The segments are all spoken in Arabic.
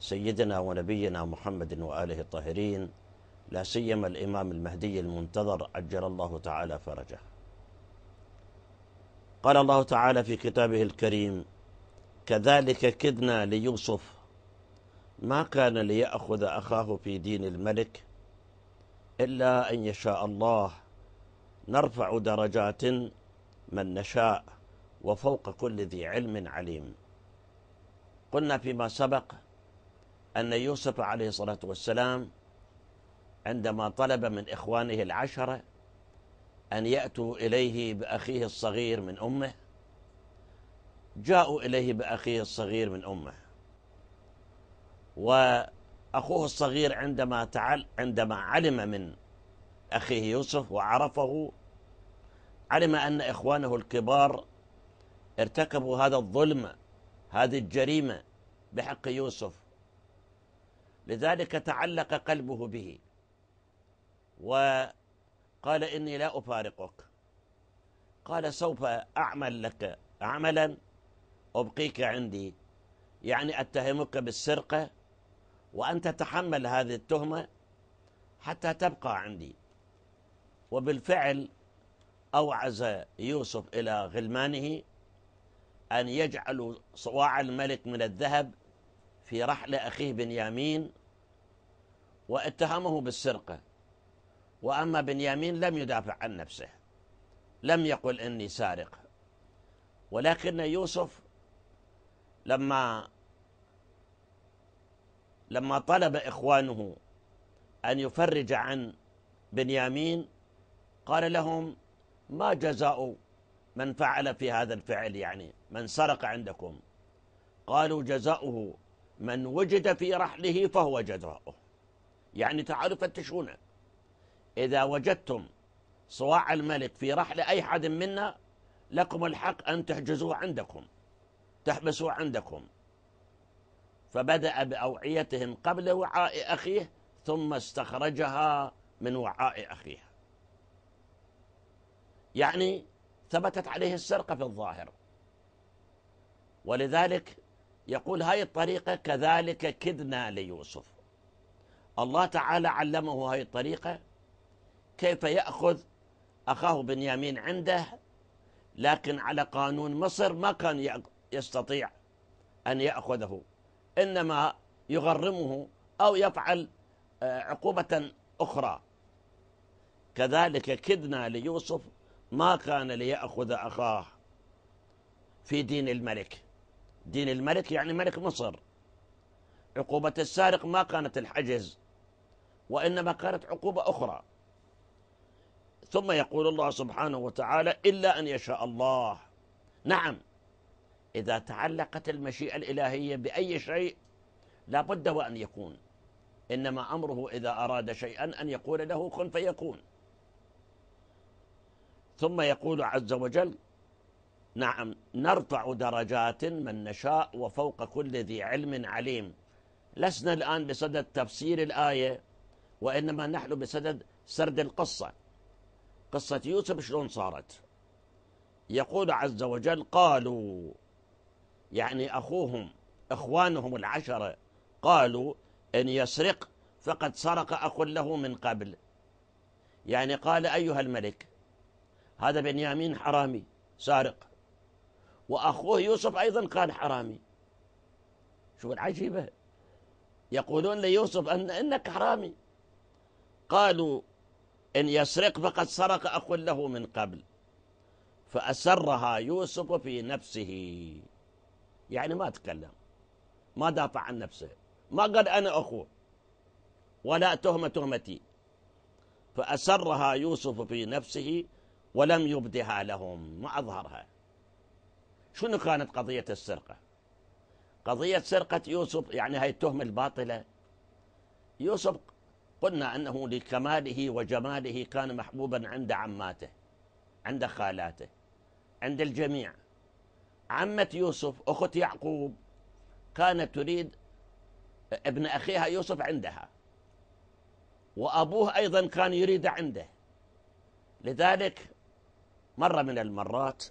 سيدنا ونبينا محمد واله الطاهرين لا سيما الامام المهدي المنتظر عجل الله تعالى فرجه. قال الله تعالى في كتابه الكريم: كذلك كدنا ليوسف ما كان ليأخذ أخاه في دين الملك إلا أن يشاء الله نرفع درجات من نشاء وفوق كل ذي علم عليم. قلنا فيما سبق أن يوسف عليه الصلاة والسلام عندما طلب من إخوانه العشرة أن يأتوا إليه بأخيه الصغير من أمه جاءوا إليه بأخيه الصغير من أمه وأخوه الصغير عندما تعل عندما علم من أخيه يوسف وعرفه علم أن إخوانه الكبار ارتكبوا هذا الظلم هذه الجريمة بحق يوسف لذلك تعلق قلبه به وقال إني لا أفارقك قال سوف أعمل لك عملا أبقيك عندي يعني أتهمك بالسرقة وأن تتحمل هذه التهمة حتى تبقى عندي وبالفعل أوعز يوسف إلى غلمانه أن يجعلوا صواع الملك من الذهب في رحل أخيه بنيامين واتهمه بالسرقة وأما بنيامين لم يدافع عن نفسه لم يقل إني سارق ولكن يوسف لما لما طلب إخوانه أن يفرج عن بنيامين قال لهم ما جزاء من فعل في هذا الفعل يعني من سرق عندكم قالوا جزاؤه من وجد في رحله فهو جدراؤه يعني تعالوا فتشونا إذا وجدتم صواع الملك في رحل أي حد منا لكم الحق أن تحجزوه عندكم تحبسوه عندكم فبدأ بأوعيتهم قبل وعاء أخيه ثم استخرجها من وعاء أخيه يعني ثبتت عليه السرقة في الظاهر ولذلك يقول هاي الطريقة كذلك كدنا ليوسف الله تعالى علمه هاي الطريقة كيف يأخذ أخاه بنيامين عنده لكن على قانون مصر ما كان يستطيع أن يأخذه إنما يغرمه أو يفعل آه، عقوبة أخرى كذلك كدنا ليوسف ما كان ليأخذ أخاه في دين الملك دين الملك يعني ملك مصر عقوبة السارق ما كانت الحجز وإنما كانت عقوبة أخرى ثم يقول الله سبحانه وتعالى إلا أن يشاء الله نعم إذا تعلقت المشيئة الإلهية بأي شيء لا بد وأن يكون إنما أمره إذا أراد شيئا أن يقول له كن فيكون ثم يقول عز وجل نعم نرفع درجات من نشاء وفوق كل ذي علم عليم لسنا الآن بصدد تفسير الآية وإنما نحن بصدد سرد القصة قصة يوسف شلون صارت يقول عز وجل قالوا يعني أخوهم إخوانهم العشرة قالوا إن يسرق فقد سرق أخ له من قبل يعني قال أيها الملك هذا بنيامين حرامي سارق وأخوه يوسف أيضا كان حرامي شو العجيبة يقولون ليوسف أن إنك حرامي قالوا إن يسرق فقد سرق أخ له من قبل فأسرها يوسف في نفسه يعني ما تكلم ما دافع عن نفسه ما قال أنا أخوه ولا تهمة تهمتي فأسرها يوسف في نفسه ولم يبدها لهم ما أظهرها شنو كانت قضية السرقة قضية سرقة يوسف يعني هاي التهمة الباطلة يوسف قلنا أنه لكماله وجماله كان محبوبا عند عماته عند خالاته عند الجميع عمة يوسف أخت يعقوب كانت تريد ابن أخيها يوسف عندها وأبوه أيضا كان يريد عنده لذلك مرة من المرات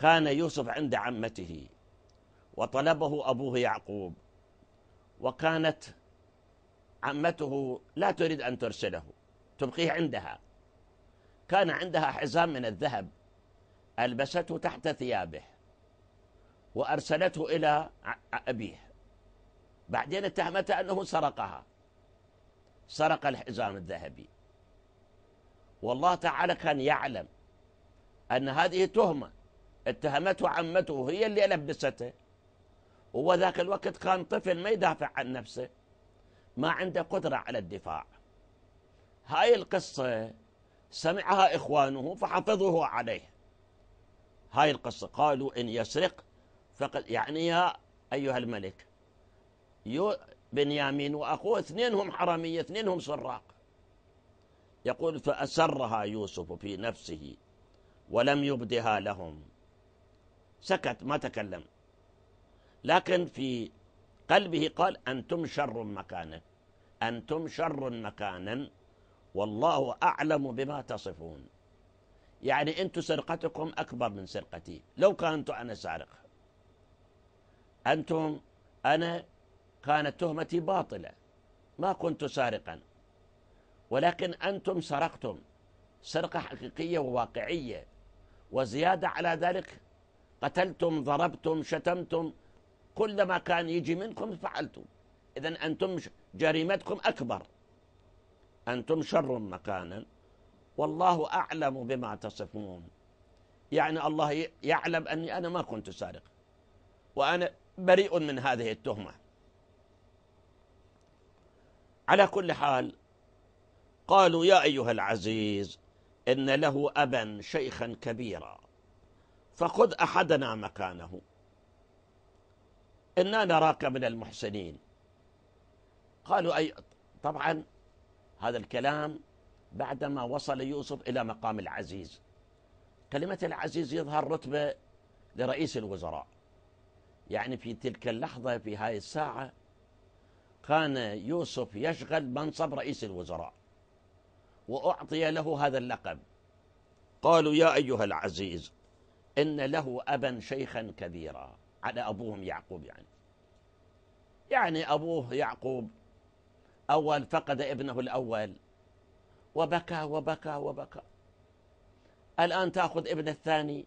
كان يوسف عند عمته وطلبه أبوه يعقوب وكانت عمته لا تريد أن ترسله تبقيه عندها كان عندها حزام من الذهب ألبسته تحت ثيابه وأرسلته إلى أبيه بعدين اتهمت أنه سرقها سرق الحزام الذهبي والله تعالى كان يعلم أن هذه تهمة اتهمته عمته هي اللي لبسته وهو ذاك الوقت كان طفل ما يدافع عن نفسه ما عنده قدرة على الدفاع هاي القصة سمعها إخوانه فحفظوه عليه هاي القصة قالوا إن يسرق فقد يعني يا أيها الملك يو بنيامين وأخوه اثنينهم حرامية اثنينهم سراق يقول فأسرها يوسف في نفسه ولم يبدها لهم سكت ما تكلم لكن في قلبه قال أنتم شر مكانا أنتم شر مكانا والله أعلم بما تصفون يعني أنتم سرقتكم أكبر من سرقتي لو كنت أنا سارق أنتم أنا كانت تهمتي باطلة ما كنت سارقا ولكن أنتم سرقتم سرقة حقيقية وواقعية وزيادة على ذلك قتلتم ضربتم شتمتم كل ما كان يجي منكم فعلتم إذا أنتم جريمتكم أكبر أنتم شر مكانا والله أعلم بما تصفون يعني الله يعلم أني أنا ما كنت سارق وأنا بريء من هذه التهمة على كل حال قالوا يا أيها العزيز إن له أبا شيخا كبيرا فخذ أحدنا مكانه إنا نراك من المحسنين قالوا أي طبعا هذا الكلام بعدما وصل يوسف إلى مقام العزيز كلمة العزيز يظهر رتبة لرئيس الوزراء يعني في تلك اللحظة في هاي الساعة كان يوسف يشغل منصب رئيس الوزراء وأعطي له هذا اللقب قالوا يا أيها العزيز إن له أبا شيخا كبيرا على أبوهم يعقوب يعني يعني أبوه يعقوب أول فقد ابنه الأول وبكى وبكى وبكى الآن تأخذ ابن الثاني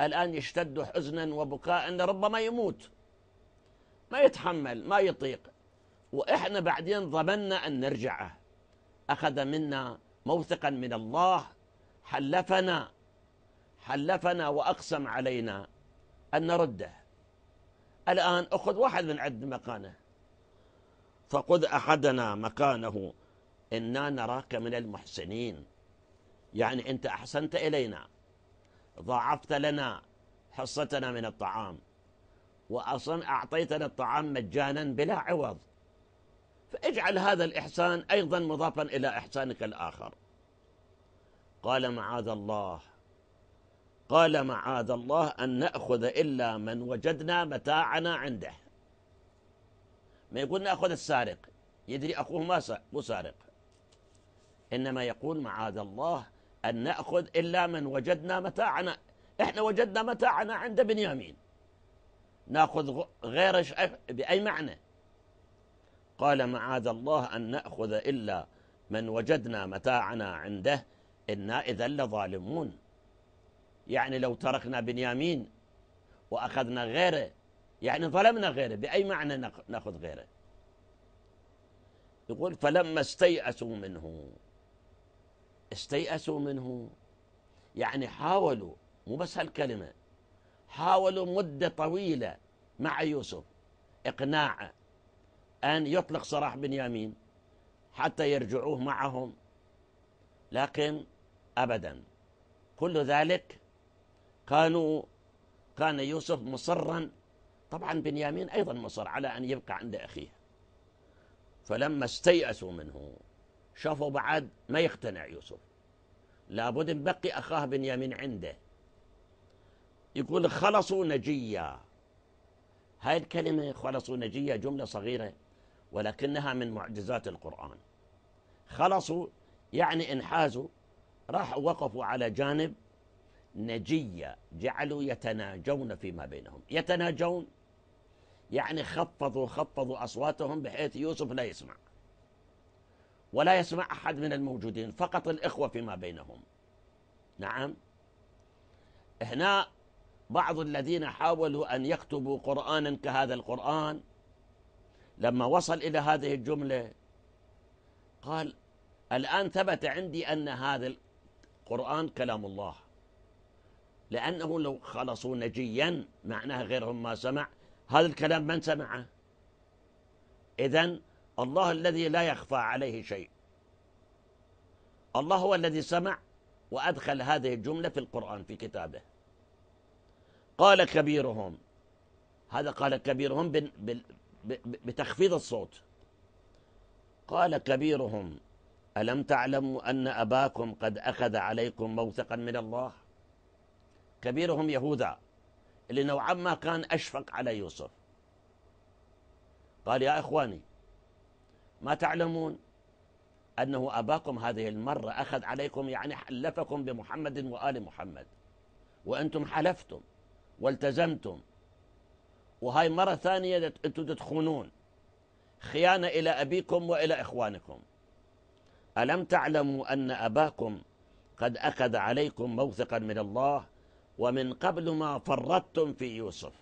الآن يشتد حزنا وبكاء ربما يموت ما يتحمل ما يطيق وإحنا بعدين ضمننا أن نرجعه أخذ منا موثقا من الله حلفنا حلفنا وأقسم علينا أن نرده الآن أخذ واحد من عد مكانه فقد أحدنا مكانه إنا نراك من المحسنين يعني أنت أحسنت إلينا ضاعفت لنا حصتنا من الطعام وأصلا أعطيتنا الطعام مجانا بلا عوض فاجعل هذا الإحسان أيضا مضافا إلى إحسانك الآخر قال معاذ الله قال معاذ الله أن نأخذ إلا من وجدنا متاعنا عنده ما يقول نأخذ السارق يدري أخوه ما مو سارق إنما يقول معاذ الله أن نأخذ إلا من وجدنا متاعنا إحنا وجدنا متاعنا عند بنيامين نأخذ غير بأي معنى قال معاذ الله أن نأخذ إلا من وجدنا متاعنا عنده إنا إذا لظالمون يعني لو تركنا بنيامين وأخذنا غيره يعني ظلمنا غيره بأي معنى نأخذ غيره يقول فلما استيأسوا منه استيأسوا منه يعني حاولوا مو بس هالكلمة حاولوا مدة طويلة مع يوسف إقناعه أن يطلق سراح بنيامين حتى يرجعوه معهم لكن أبدا كل ذلك كانوا كان يوسف مصرا طبعا بنيامين أيضا مصر على أن يبقى عند أخيه فلما استيأسوا منه شافوا بعد ما يقتنع يوسف لابد نبقي أخاه بنيامين عنده يقول خلصوا نجيا هاي الكلمة خلصوا نجيا جملة صغيرة ولكنها من معجزات القرآن خلصوا يعني انحازوا راحوا وقفوا على جانب نجية جعلوا يتناجون فيما بينهم يتناجون يعني خفضوا خفضوا أصواتهم بحيث يوسف لا يسمع ولا يسمع أحد من الموجودين فقط الإخوة فيما بينهم نعم هنا بعض الذين حاولوا أن يكتبوا قرآنا كهذا القرآن لما وصل إلى هذه الجملة قال الآن ثبت عندي أن هذا القرآن كلام الله لأنه لو خلصوا نجيا معناها غيرهم ما سمع هذا الكلام من سمعه إذا الله الذي لا يخفى عليه شيء الله هو الذي سمع وأدخل هذه الجملة في القرآن في كتابه قال كبيرهم هذا قال كبيرهم بتخفيض الصوت قال كبيرهم ألم تعلموا أن أباكم قد أخذ عليكم موثقا من الله كبيرهم يهوذا اللي نوعا ما كان أشفق على يوسف قال يا إخواني ما تعلمون أنه أباكم هذه المرة أخذ عليكم يعني حلفكم بمحمد وآل محمد وأنتم حلفتم والتزمتم وهاي مرة ثانية أنتم تخونون خيانة إلى أبيكم وإلى إخوانكم ألم تعلموا أن أباكم قد أخذ عليكم موثقا من الله ومن قبل ما فرطتم في يوسف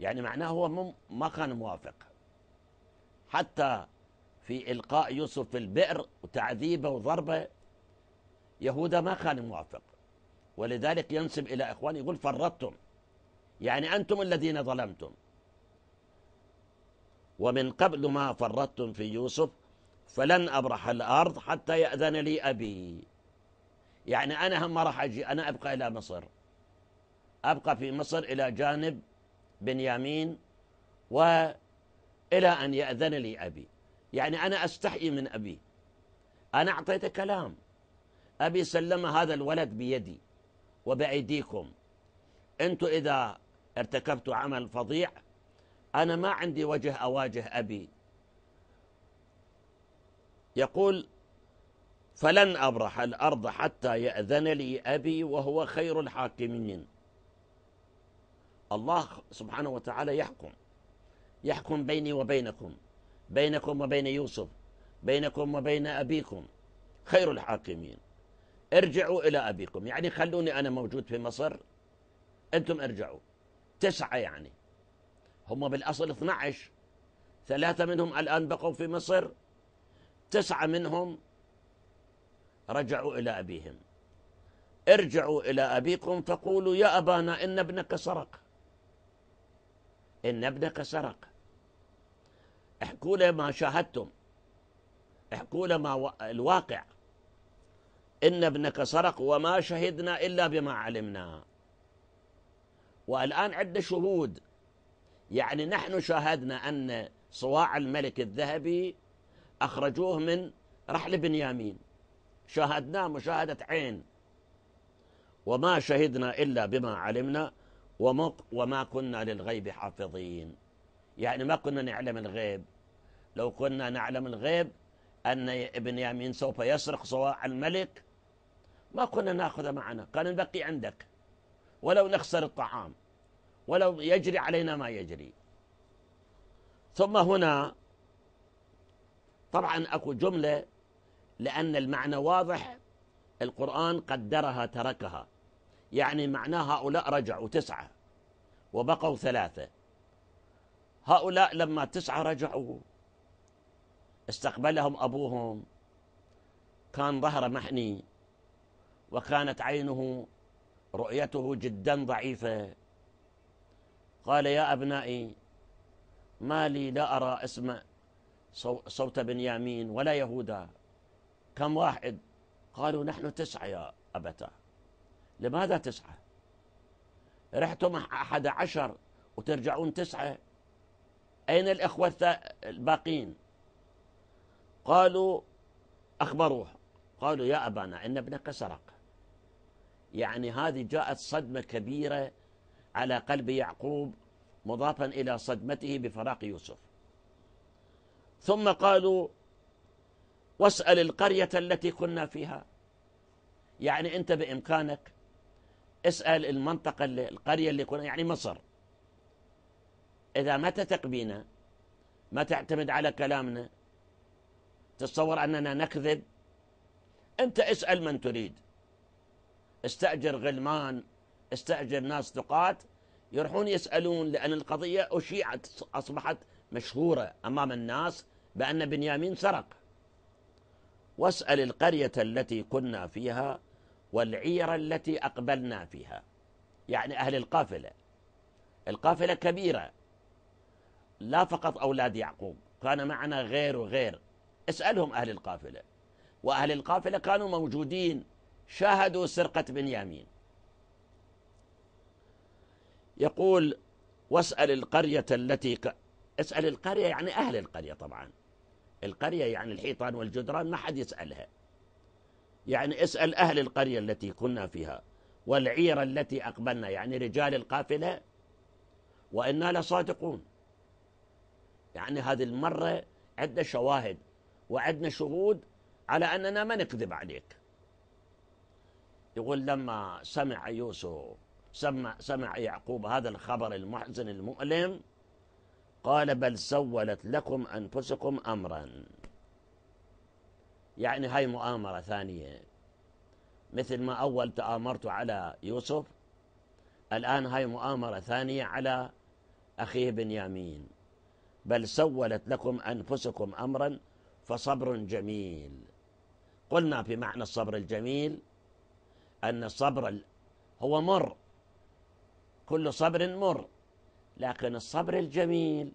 يعني معناه هو ما كان موافق حتى في إلقاء يوسف في البئر وتعذيبه وضربه يهوذا ما كان موافق ولذلك ينسب إلى إخوانه يقول فرطتم يعني أنتم الذين ظلمتم ومن قبل ما فرطتم في يوسف فلن أبرح الأرض حتى يأذن لي أبي يعني أنا هم ما راح أجي أنا أبقى إلى مصر أبقى في مصر إلى جانب بنيامين وإلى أن يأذن لي أبي يعني أنا أستحي من أبي أنا أعطيته كلام أبي سلم هذا الولد بيدي وبأيديكم أنتم إذا ارتكبتوا عمل فظيع أنا ما عندي وجه أواجه أبي يقول فلن أبرح الأرض حتى يأذن لي أبي وهو خير الحاكمين الله سبحانه وتعالى يحكم يحكم بيني وبينكم بينكم وبين يوسف بينكم وبين أبيكم خير الحاكمين ارجعوا إلى أبيكم يعني خلوني أنا موجود في مصر أنتم ارجعوا تسعة يعني هم بالأصل 12 ثلاثة منهم الآن بقوا في مصر تسعة منهم رجعوا إلى أبيهم ارجعوا إلى أبيكم فقولوا يا أبانا إن ابنك سرق إن ابنك سرق احكوا له ما شاهدتم احكوا له ما الواقع إن ابنك سرق وما شهدنا إلا بما علمنا والآن عندنا شهود يعني نحن شاهدنا أن صواع الملك الذهبي أخرجوه من رحل بنيامين شاهدناه مشاهدة عين وما شهدنا إلا بما علمنا وما كنا للغيب حافظين يعني ما كنا نعلم الغيب لو كنا نعلم الغيب أن ابن يامين سوف يسرق صواع الملك ما كنا ناخذ معنا كان نبقي عندك ولو نخسر الطعام ولو يجري علينا ما يجري ثم هنا طبعا اكو جمله لأن المعنى واضح القرآن قدرها تركها يعني معناه هؤلاء رجعوا تسعة وبقوا ثلاثة هؤلاء لما تسعة رجعوا استقبلهم أبوهم كان ظهره محني وكانت عينه رؤيته جدا ضعيفة قال يا أبنائي ما لي لا أرى اسم صوت بنيامين ولا يهودا كم واحد قالوا نحن تسعة يا أبتاه لماذا تسعة رحتم أحد عشر وترجعون تسعة أين الإخوة الباقين قالوا أخبروه قالوا يا أبانا إن ابنك سرق يعني هذه جاءت صدمة كبيرة على قلب يعقوب مضافا إلى صدمته بفراق يوسف ثم قالوا واسأل القرية التي كنا فيها يعني أنت بإمكانك اسأل المنطقة اللي القرية اللي كنا يعني مصر إذا ما تثق بينا ما تعتمد على كلامنا تتصور أننا نكذب أنت اسأل من تريد استأجر غلمان استأجر ناس ثقات يروحون يسألون لأن القضية أشيعت أصبحت مشهورة أمام الناس بأن بنيامين سرق واسأل القرية التي كنا فيها والعير التي أقبلنا فيها يعني أهل القافلة القافلة كبيرة لا فقط أولاد يعقوب كان معنا غير وغير اسألهم أهل القافلة وأهل القافلة كانوا موجودين شاهدوا سرقة بنيامين يقول واسأل القرية التي ك... اسأل القرية يعني أهل القرية طبعاً القرية يعني الحيطان والجدران ما حد يسألها يعني اسأل أهل القرية التي كنا فيها والعيرة التي أقبلنا يعني رجال القافلة وإنا لصادقون يعني هذه المرة عندنا شواهد وعندنا شهود على أننا ما نكذب عليك يقول لما سمع يوسف سمع, سمع يعقوب هذا الخبر المحزن المؤلم قال بل سولت لكم أنفسكم أمرا يعني هاي مؤامرة ثانية مثل ما أول تآمرت على يوسف الآن هاي مؤامرة ثانية على أخيه بنيامين بل سولت لكم أنفسكم أمرا فصبر جميل قلنا في معنى الصبر الجميل أن الصبر هو مر كل صبر مر لكن الصبر الجميل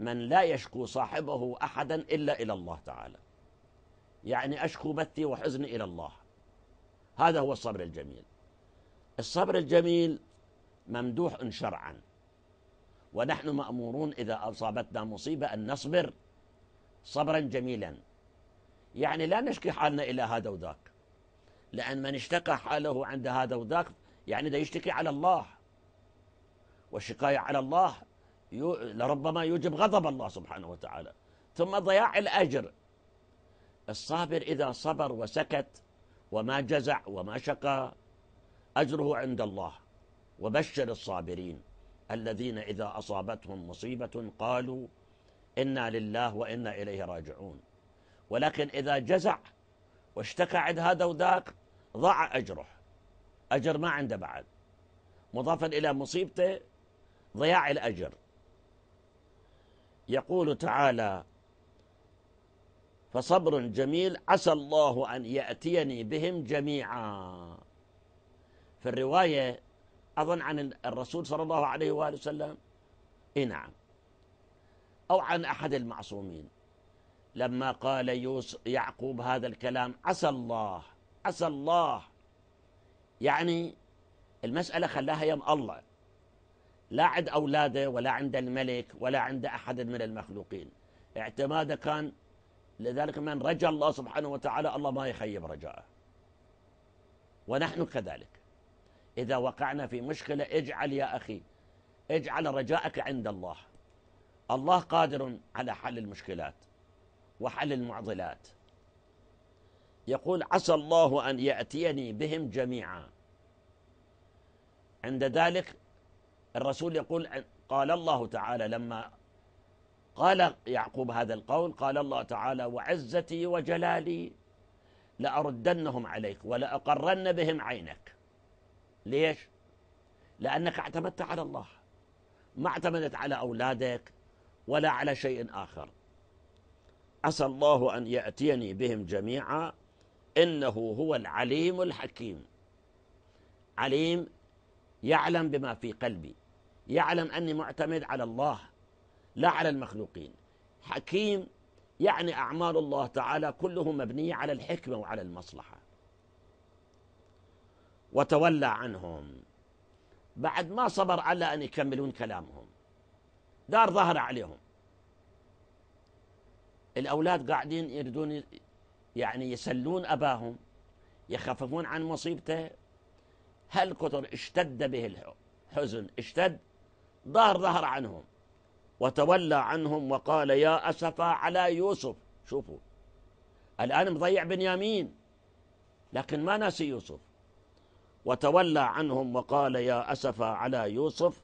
من لا يشكو صاحبه أحدا إلا إلى الله تعالى يعني أشكو بثي وحزني إلى الله هذا هو الصبر الجميل الصبر الجميل ممدوح شرعا ونحن مأمورون إذا أصابتنا مصيبة أن نصبر صبرا جميلا يعني لا نشكي حالنا إلى هذا وذاك لأن من اشتكى حاله عند هذا وذاك يعني ده يشتكي على الله والشكاية على الله لربما يوجب غضب الله سبحانه وتعالى ثم ضياع الأجر الصابر إذا صبر وسكت وما جزع وما شقى أجره عند الله وبشر الصابرين الذين إذا أصابتهم مصيبة قالوا إنا لله وإنا إليه راجعون ولكن إذا جزع واشتكى عند هذا وذاك ضاع أجره أجر ما عنده بعد مضافا إلى مصيبته ضياع الأجر يقول تعالى فصبر جميل عسى الله أن يأتيني بهم جميعا في الرواية أظن عن الرسول صلى الله عليه وآله وسلم إيه نعم أو عن أحد المعصومين لما قال يوس يعقوب هذا الكلام عسى الله عسى الله يعني المسألة خلاها يم الله لا عند أولاده ولا عند الملك ولا عند أحد من المخلوقين اعتماده كان لذلك من رجا الله سبحانه وتعالى الله ما يخيب رجاءه ونحن كذلك إذا وقعنا في مشكلة اجعل يا أخي اجعل رجاءك عند الله الله قادر على حل المشكلات وحل المعضلات يقول عسى الله أن يأتيني بهم جميعا عند ذلك الرسول يقول قال الله تعالى لما قال يعقوب هذا القول قال الله تعالى وعزتي وجلالي لأردنهم عليك ولأقرن بهم عينك ليش؟ لأنك اعتمدت على الله ما اعتمدت على أولادك ولا على شيء آخر عسى الله أن يأتيني بهم جميعا إنه هو العليم الحكيم عليم يعلم بما في قلبي يعلم أني معتمد على الله لا على المخلوقين حكيم يعني أعمال الله تعالى كله مبنية على الحكمة وعلى المصلحة وتولى عنهم بعد ما صبر على أن يكملون كلامهم دار ظهر عليهم الأولاد قاعدين يريدون يعني يسلون أباهم يخففون عن مصيبته هل كثر اشتد به الحزن اشتد ظهر ظهر عنهم وتولى عنهم وقال يا أسفا على يوسف شوفوا الآن مضيع بنيامين لكن ما ناسي يوسف وتولى عنهم وقال يا أسفا على يوسف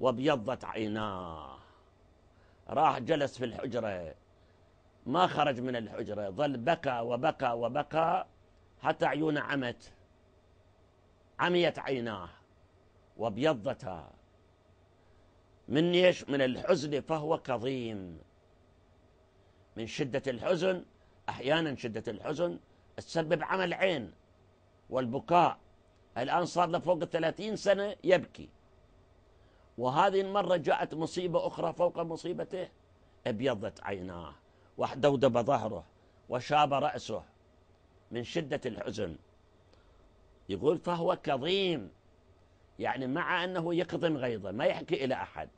وابيضت عيناه راح جلس في الحجرة ما خرج من الحجرة ظل بكى وبكى وبكى حتى عيونه عمت عميت عيناه وابيضتا من ايش من الحزن فهو كظيم من شدة الحزن أحيانا شدة الحزن تسبب عمل عين والبكاء الآن صار له فوق الثلاثين سنة يبكي وهذه المرة جاءت مصيبة أخرى فوق مصيبته ابيضت عيناه واحدوب ظهره وشاب رأسه من شدة الحزن يقول فهو كظيم يعني مع أنه يكظم غيظه ما يحكي إلى أحد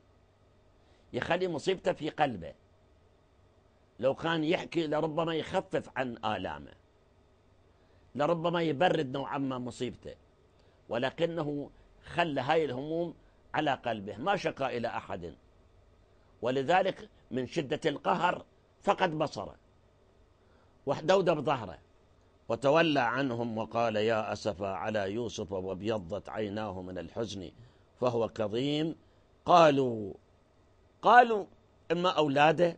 يخلي مصيبته في قلبه لو كان يحكي لربما يخفف عن آلامه لربما يبرد نوعا ما مصيبته ولكنه خلى هاي الهموم على قلبه ما شقى إلى أحد ولذلك من شدة القهر فقد بصره وحدوده بظهره وتولى عنهم وقال يا أسفا على يوسف وابيضت عيناه من الحزن فهو كظيم قالوا قالوا إما أولاده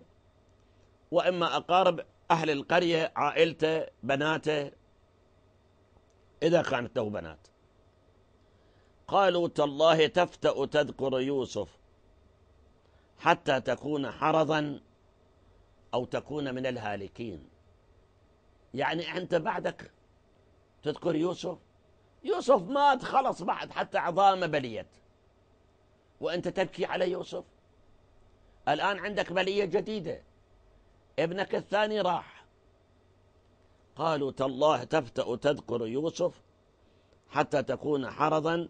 وإما أقارب أهل القرية عائلته بناته إذا كانت له بنات قالوا تالله تفتأ تذكر يوسف حتى تكون حرضا أو تكون من الهالكين يعني أنت بعدك تذكر يوسف يوسف مات خلص بعد حتى عظامه بليت وأنت تبكي على يوسف الآن عندك بلية جديدة ابنك الثاني راح قالوا تالله تفتأ تذكر يوسف حتى تكون حرضا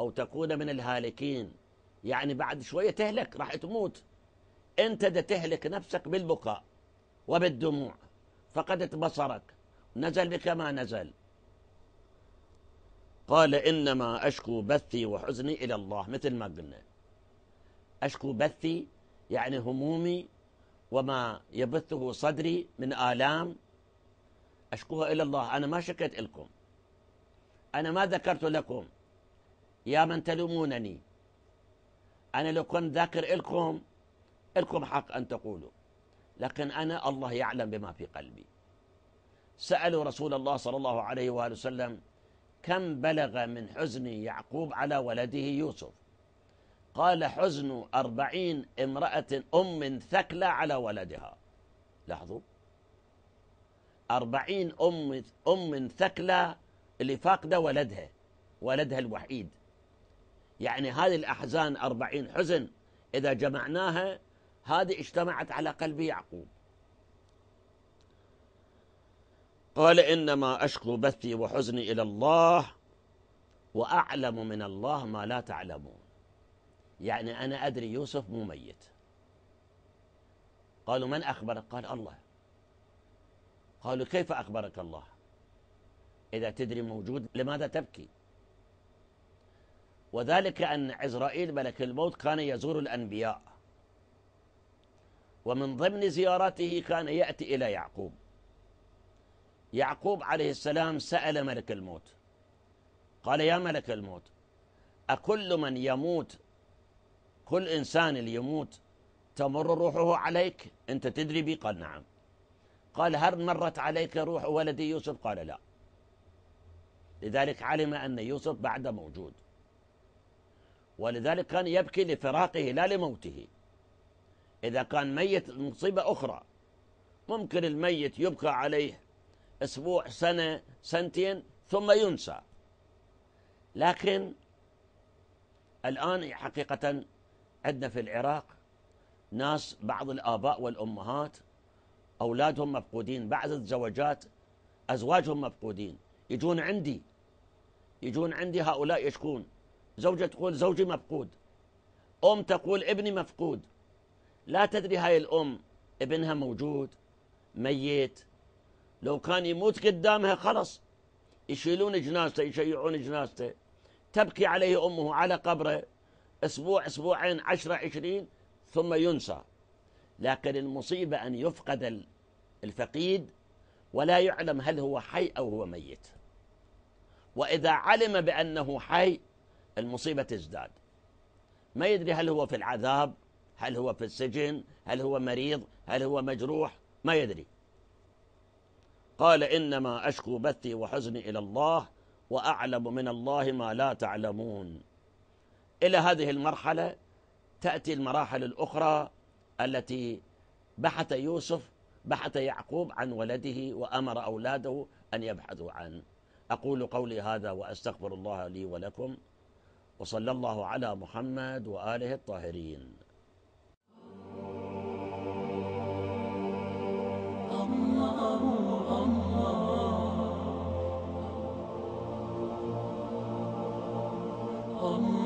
أو تكون من الهالكين يعني بعد شوية تهلك راح تموت أنت تهلك نفسك بالبكاء وبالدموع فقدت بصرك نزل بك ما نزل قال إنما أشكو بثي وحزني إلى الله مثل ما قلنا أشكو بثي يعني همومي وما يبثه صدري من آلام أشكوها إلى الله أنا ما شكيت لكم أنا ما ذكرت لكم يا من تلومونني أنا لو كنت ذاكر لكم لكم حق أن تقولوا لكن أنا الله يعلم بما في قلبي سألوا رسول الله صلى الله عليه وآله وسلم كم بلغ من حزن يعقوب على ولده يوسف قال حزن أربعين امرأة أم ثكلى على ولدها لاحظوا أربعين أم أم ثكلى اللي فاقدة ولدها ولدها الوحيد يعني هذه الأحزان أربعين حزن إذا جمعناها هذه اجتمعت على قلب يعقوب قال إنما أشكو بثي وحزني إلى الله وأعلم من الله ما لا تعلمون يعني أنا أدري يوسف مو ميت قالوا من أخبرك قال الله قالوا كيف أخبرك الله إذا تدري موجود لماذا تبكي وذلك أن عزرائيل ملك الموت كان يزور الأنبياء ومن ضمن زيارته كان يأتي إلى يعقوب يعقوب عليه السلام سأل ملك الموت قال يا ملك الموت أكل من يموت كل إنسان اللي يموت تمر روحه عليك أنت تدري بي قال نعم قال هل مرت عليك روح ولدي يوسف قال لا لذلك علم أن يوسف بعد موجود ولذلك كان يبكي لفراقه لا لموته إذا كان ميت مصيبة أخرى ممكن الميت يبقى عليه أسبوع سنة سنتين ثم ينسى لكن الآن حقيقة عندنا في العراق ناس بعض الآباء والأمهات أولادهم مفقودين بعض الزوجات أزواجهم مفقودين يجون عندي يجون عندي هؤلاء يشكون زوجة تقول زوجي مفقود أم تقول ابني مفقود لا تدري هاي الأم ابنها موجود ميت لو كان يموت قدامها خلص يشيلون جنازته يشيعون جنازته تبكي عليه أمه على قبره أسبوع أسبوعين عشرة عشرين ثم ينسى لكن المصيبة أن يفقد الفقيد ولا يعلم هل هو حي أو هو ميت وإذا علم بأنه حي المصيبة تزداد ما يدري هل هو في العذاب هل هو في السجن هل هو مريض هل هو مجروح ما يدري قال إنما أشكو بثي وحزني إلى الله وأعلم من الله ما لا تعلمون إلى هذه المرحلة تأتي المراحل الأخرى التي بحث يوسف بحث يعقوب عن ولده وأمر أولاده أن يبحثوا عنه أقول قولي هذا وأستغفر الله لي ولكم وصلى الله على محمد وآله الطاهرين الله